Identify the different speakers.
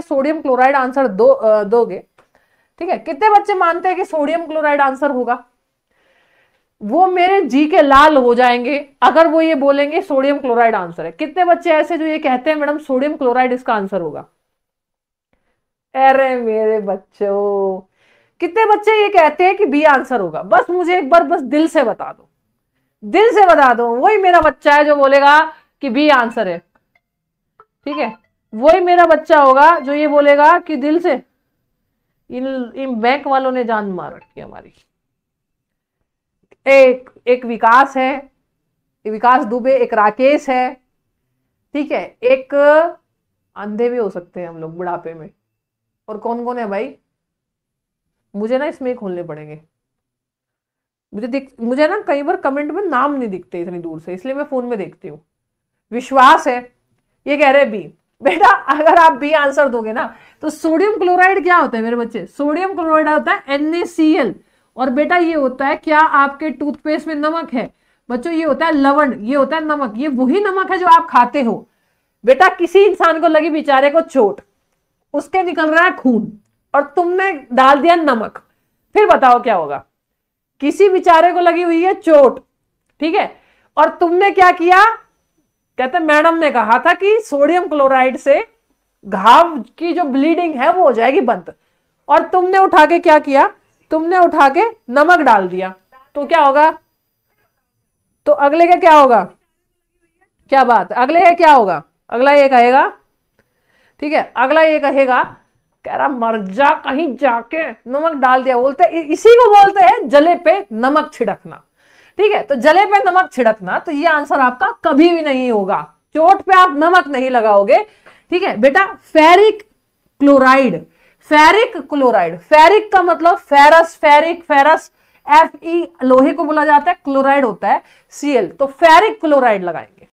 Speaker 1: sodium chloride answer दो दोगे ठीक है कितने बच्चे मानते हैं कि सोडियम क्लोराइड आंसर होगा वो मेरे जी के लाल हो जाएंगे अगर वो ये बोलेंगे सोडियम क्लोराइड आंसर है कितने बच्चे ऐसे जो ये कहते हैं मैडम सोडियम क्लोराइड इसका आंसर होगा अरे मेरे बच्चों कितने बच्चे ये कहते हैं कि बी आंसर होगा बस मुझे एक बार बस दिल से बता दो दिल से बता दो वही मेरा बच्चा है जो बोलेगा कि बी आंसर है ठीक है वही मेरा बच्चा होगा जो ये बोलेगा कि दिल से इन इन बैंक वालों ने जान मार रखी हमारी एक एक विकास है विकास दुबे एक राकेश है ठीक है एक अंधे भी हो सकते हैं हम लोग बुढ़ापे में और कौन कौन है भाई मुझे ना इसमें खोलने पड़ेंगे मुझे दिख मुझे ना कई बार कमेंट में नाम नहीं दिखते इतनी दूर से इसलिए मैं फोन में देखती हूँ विश्वास है ये कह रहे बी बेटा अगर आप बी आंसर दोगे ना तो सोडियम क्लोराइड क्या होता है मेरे बच्चे सोडियम क्लोराइड होता है एनएसीएल और बेटा ये होता है क्या आपके टूथपेस्ट में नमक है बच्चों ये होता है लवण ये होता है नमक ये वही नमक है जो आप खाते हो बेटा किसी इंसान को लगी बेचारे को चोट उसके निकल रहा है खून और तुमने डाल दिया नमक फिर बताओ क्या होगा किसी बेचारे को लगी हुई है चोट ठीक है और तुमने क्या किया कहते मैडम ने कहा था कि सोडियम क्लोराइड से घाव की जो ब्लीडिंग है वो हो जाएगी बंद और तुमने उठा के क्या किया तुमने उठा के नमक डाल दिया तो क्या होगा तो अगले का क्या होगा क्या बात अगले का क्या होगा अगला ये कहेगा ठीक है अगला ये कहेगा कह रहा मर जा कहीं जाके नमक डाल दिया बोलते इसी को बोलते हैं जले पे नमक छिड़कना ठीक है तो जले पे नमक छिड़कना तो ये आंसर आपका कभी भी नहीं होगा चोट पे आप नमक नहीं लगाओगे ठीक है बेटा ferric chloride ferric chloride ferric का मतलब ferrous ferric ferrous F E लोहे को बोला जाता है क्लोराइड होता है सीएल तो फेरिक क्लोराइड लगाएंगे